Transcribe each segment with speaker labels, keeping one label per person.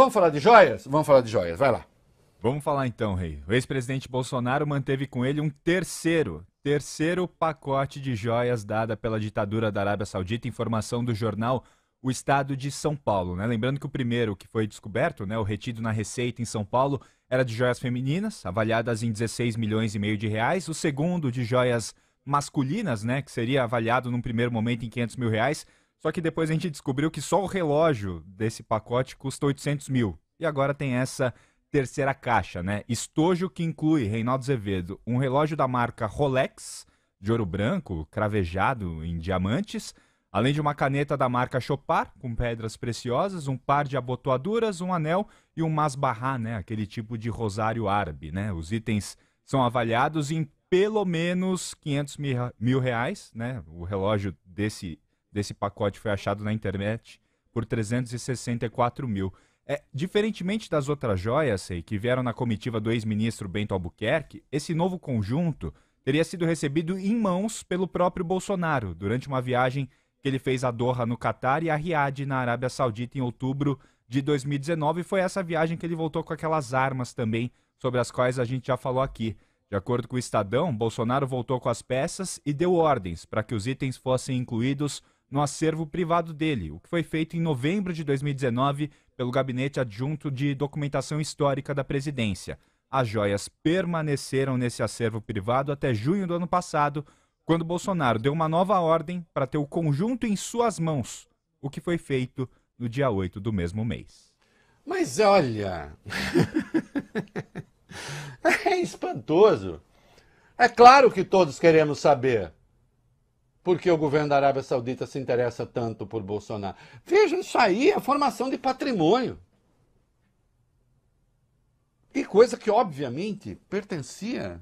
Speaker 1: Vamos falar de joias? Vamos falar de joias, vai lá. Vamos falar então, Rei. O ex-presidente Bolsonaro manteve com ele um terceiro, terceiro pacote de joias dada pela ditadura da Arábia Saudita, informação do jornal O Estado de São Paulo. Né? Lembrando que o primeiro que foi descoberto, né, o retido na Receita em São Paulo, era de joias femininas, avaliadas em 16 milhões e meio de reais. O segundo, de joias masculinas, né, que seria avaliado num primeiro momento em 500 mil reais, só que depois a gente descobriu que só o relógio desse pacote custa 800 mil. E agora tem essa terceira caixa, né? Estojo que inclui, Reinaldo Azevedo, um relógio da marca Rolex, de ouro branco, cravejado em diamantes, além de uma caneta da marca Chopar, com pedras preciosas, um par de abotoaduras, um anel e um masbarrá, né? Aquele tipo de rosário árabe, né? Os itens são avaliados em pelo menos 500 mil reais, né? O relógio desse desse pacote foi achado na internet por 364 mil. É, diferentemente das outras joias, sei, que vieram na comitiva do ex-ministro Bento Albuquerque, esse novo conjunto teria sido recebido em mãos pelo próprio Bolsonaro durante uma viagem que ele fez a Doha no Catar e a Riad na Arábia Saudita em outubro de 2019. E Foi essa viagem que ele voltou com aquelas armas também, sobre as quais a gente já falou aqui. De acordo com o Estadão, Bolsonaro voltou com as peças e deu ordens para que os itens fossem incluídos no acervo privado dele, o que foi feito em novembro de 2019 pelo Gabinete Adjunto de Documentação Histórica da Presidência. As joias permaneceram nesse acervo privado até junho do ano passado, quando Bolsonaro deu uma nova ordem para ter o conjunto em suas mãos, o que foi feito no dia 8 do mesmo mês. Mas olha. é espantoso.
Speaker 2: É claro que todos queremos saber porque o governo da Arábia Saudita se interessa tanto por Bolsonaro. Veja isso aí, a é formação de patrimônio. E coisa que, obviamente, pertencia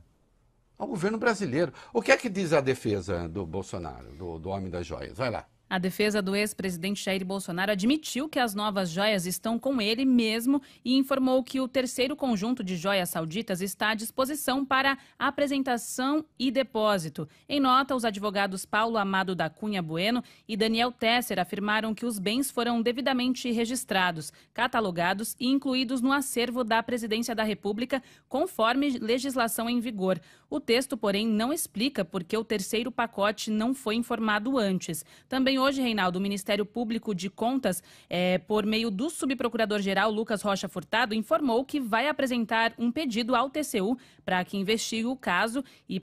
Speaker 2: ao governo brasileiro. O que é que diz a defesa do Bolsonaro, do, do homem das joias? Vai
Speaker 3: lá. A defesa do ex-presidente Jair Bolsonaro admitiu que as novas joias estão com ele mesmo e informou que o terceiro conjunto de joias sauditas está à disposição para apresentação e depósito. Em nota, os advogados Paulo Amado da Cunha Bueno e Daniel Tesser afirmaram que os bens foram devidamente registrados, catalogados e incluídos no acervo da Presidência da República, conforme legislação em vigor. O texto, porém, não explica por que o terceiro pacote não foi informado antes. Também hoje, Reinaldo, o Ministério Público de Contas, é, por meio do subprocurador-geral Lucas Rocha Furtado, informou que vai apresentar um pedido ao TCU para que investigue o caso e